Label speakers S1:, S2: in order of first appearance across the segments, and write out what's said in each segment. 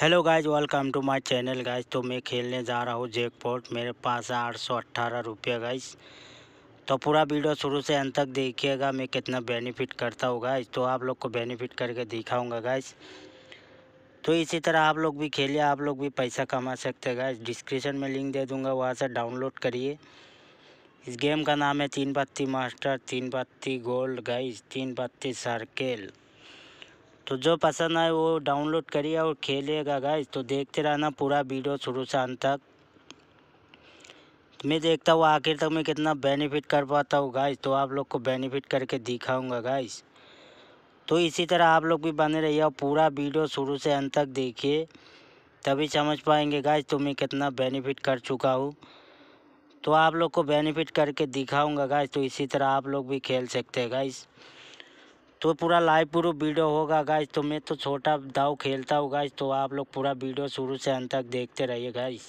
S1: hello guys welcome to my channel guys तो मैं खेलने जा रहा हूँ जैकपॉट मेरे पास है आठ सौ अट्ठारह रुपये गाइज तो पूरा वीडियो शुरू से अंत तक देखिएगा मैं कितना बेनिफिट करता हूँ गाइज तो आप लोग को बेनिफिट करके दिखाऊंगा गाइज तो इसी तरह आप लोग भी खेलिए आप लोग भी पैसा कमा सकते हैं गाइज डिस्क्रिप्शन में लिंक दे दूँगा वहाँ से डाउनलोड करिए इस गेम का नाम है तीन पत्ती मास्टर तीन पत्ती गोल्ड गाइज तीन पत्ती सर्किल तो जो पसंद आए वो डाउनलोड करिए और खेलिएगा गाइस तो देखते रहना पूरा वीडियो शुरू से अंत तक मैं देखता हूँ आखिर तक मैं कितना बेनिफिट कर पाता हूँ गाइस तो आप लोग को बेनिफिट करके दिखाऊंगा गाइस तो इसी तरह आप लोग भी बने रहिए और पूरा वीडियो शुरू से अंत तक देखिए तभी समझ पाएंगे गाइस तो मैं कितना बेनिफिट कर चुका हूँ तो आप लोग को बेनिफिट करके दिखाऊंगा गाइस तो इसी तरह आप लोग भी खेल सकते हैं गाइस तो पूरा लाइव पूरा वीडियो होगा गाइस तो मैं तो छोटा दाव खेलता हूँ गाइस तो आप लोग पूरा वीडियो शुरू से अंत तक देखते रहिए गाइस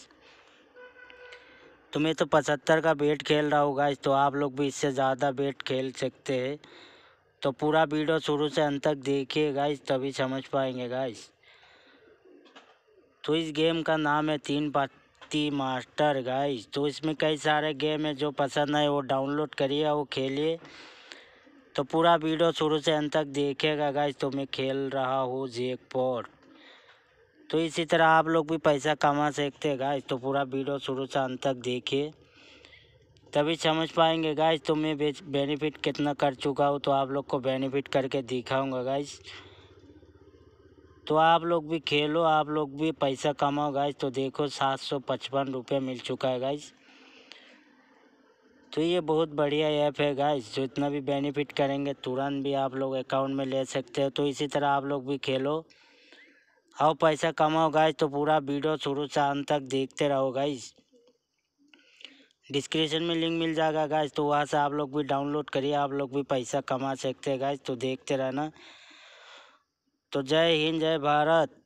S1: तो मैं तो पचहत्तर का बेट खेल रहा हूँ गाइस तो आप लोग भी इससे ज़्यादा बेट खेल सकते हैं तो पूरा वीडियो शुरू से अंत तक देखिए गाइस तभी समझ पाएंगे गाइस तो इस गेम का नाम है तीन पत्ती मास्टर गाइस तो इसमें कई सारे गेम है जो पसंद आए वो डाउनलोड करिए और खेलिए तो पूरा वीडियो शुरू से अंत तक देखेगा गाइज तो मैं खेल रहा हूँ जैकपॉट तो इसी तरह आप लोग भी पैसा कमा सकते हैं गाइज तो पूरा वीडियो शुरू से अंत तक देखिए तभी समझ पाएंगे गाइज तो मैं बेनिफिट कितना कर चुका हूँ तो आप लोग को बेनिफिट करके दिखाऊंगा गाइज तो आप लोग भी खेलो आप लोग भी पैसा कमाओ गाइज तो देखो सात सौ पचपन रुपये मिल चुका है गाइज तो ये बहुत बढ़िया ऐप है गाइस जो इतना भी बेनिफिट करेंगे तुरंत भी आप लोग अकाउंट में ले सकते हो तो इसी तरह आप लोग भी खेलो आओ पैसा कमाओ गाइस तो पूरा वीडियो शुरू से अंत तक देखते रहो गाइस डिस्क्रिप्शन में लिंक मिल जाएगा गाइस तो वहाँ से आप लोग भी डाउनलोड करिए आप लोग भी पैसा कमा सकते हैं गाइस तो देखते रहना तो जय हिंद जय भारत